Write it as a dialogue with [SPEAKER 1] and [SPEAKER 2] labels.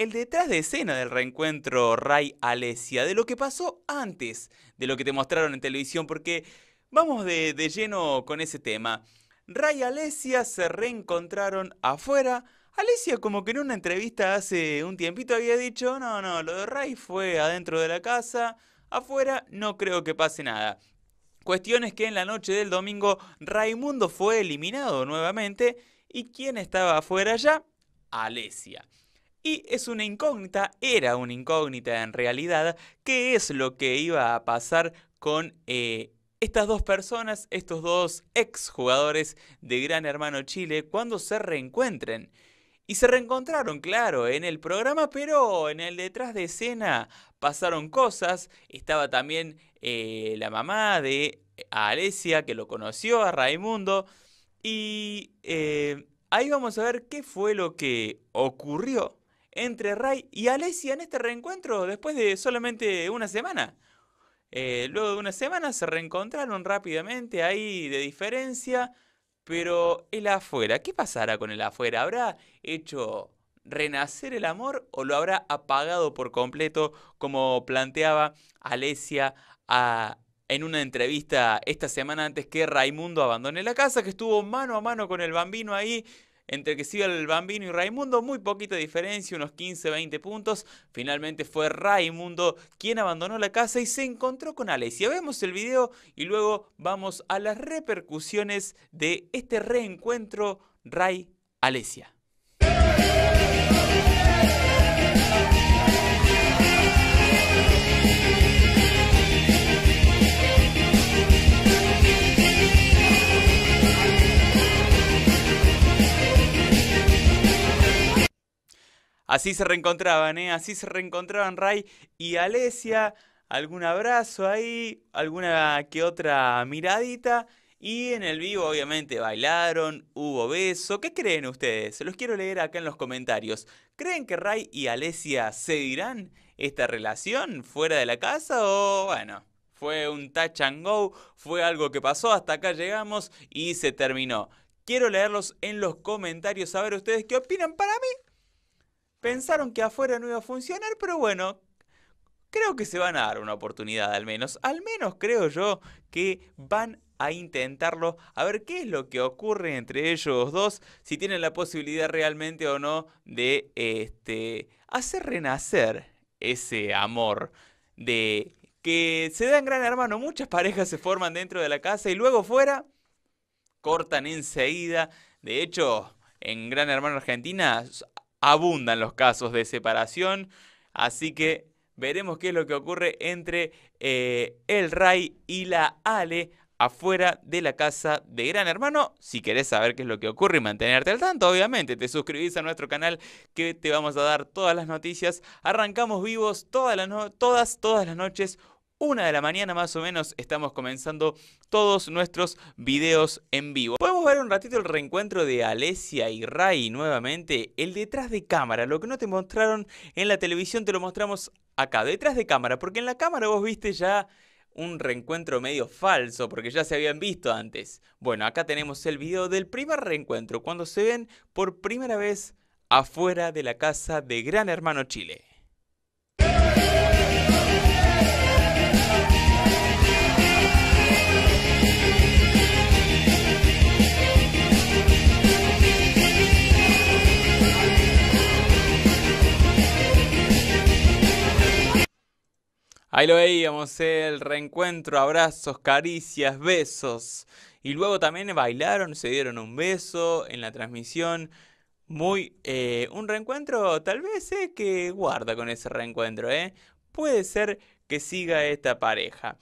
[SPEAKER 1] el detrás de escena del reencuentro Ray Alesia, de lo que pasó antes de lo que te mostraron en televisión, porque vamos de, lleno con ese tema. Ray Alesia se reencontraron afuera. Alesia como que en una entrevista hace un tiempito había dicho, no, no, lo de Ray fue adentro de la casa, afuera no creo que pase nada. Cuestión es que en la noche del domingo Raimundo fue eliminado nuevamente y ¿quién estaba afuera ya? Alesia. Y es una incógnita, era una incógnita en realidad, qué es lo que iba a pasar con eh, estas dos personas, estos dos exjugadores de Gran Hermano Chile, cuando se reencuentren. Y se reencontraron, claro, en el programa, pero en el detrás de escena pasaron cosas. Estaba también eh, la mamá de eh, Alesia, que lo conoció, a Raimundo. Y ahí vamos a ver qué fue lo que ocurrió entre Ray y Alessia en este reencuentro después de solamente una semana. Eh, luego de una semana se reencontraron rápidamente ahí de diferencia, pero el afuera, ¿qué pasará con el afuera? ¿Habrá hecho renacer el amor o lo habrá apagado por completo como planteaba Alesia en una entrevista esta semana antes que Raimundo abandone la casa, que estuvo mano a mano con el bambino ahí entre que sigue el Bambino y Raimundo, muy poquita diferencia, unos 15, 20 puntos. Finalmente fue Raimundo quien abandonó la casa y se encontró con Alesia. Vemos el video y luego vamos a las repercusiones de este reencuentro Ray-Alesia. Así se reencontraban, ¿eh? Así se reencontraban Ray y Alesia. Algún abrazo ahí, alguna que otra miradita. Y en el vivo obviamente bailaron, hubo beso. ¿Qué creen ustedes? Se Los quiero leer acá en los comentarios. ¿Creen que Ray y Alesia seguirán esta relación fuera de la casa o bueno? Fue un touch and go, fue algo que pasó, hasta acá llegamos y se terminó. Quiero leerlos en los comentarios, a ver ustedes qué opinan. Para mí Pensaron que afuera no iba a funcionar, pero bueno, creo que se van a dar una oportunidad al menos. Al menos creo yo que van a intentarlo, a ver qué es lo que ocurre entre ellos dos, si tienen la posibilidad realmente o no de este, hacer renacer ese amor de que se dan Gran Hermano, muchas parejas se forman dentro de la casa y luego fuera cortan enseguida. De hecho, en Gran Hermano Argentina abundan los casos de separación, así que veremos qué es lo que ocurre entre eh, el Ray y la Ale afuera de la casa de Gran Hermano. Si querés saber qué es lo que ocurre y mantenerte al tanto, obviamente, te suscribís a nuestro canal que te vamos a dar todas las noticias. Arrancamos vivos todas las, todas, todas las noches. Una de la mañana más o menos estamos comenzando todos nuestros videos en vivo. Vamos a ver un ratito el reencuentro de Alessia y Ray nuevamente, el detrás de cámara, lo que no te mostraron en la televisión te lo mostramos acá, detrás de cámara, porque en la cámara vos viste ya un reencuentro medio falso, porque ya se habían visto antes. Bueno, acá tenemos el video del primer reencuentro, cuando se ven por primera vez afuera de la casa de Gran Hermano Chile. Ahí lo veíamos, el reencuentro, abrazos, caricias, besos. Y luego también bailaron, se dieron un beso en la transmisión. Muy, eh, un reencuentro tal vez es eh, que guarda con ese reencuentro, ¿eh? Puede ser que siga esta pareja.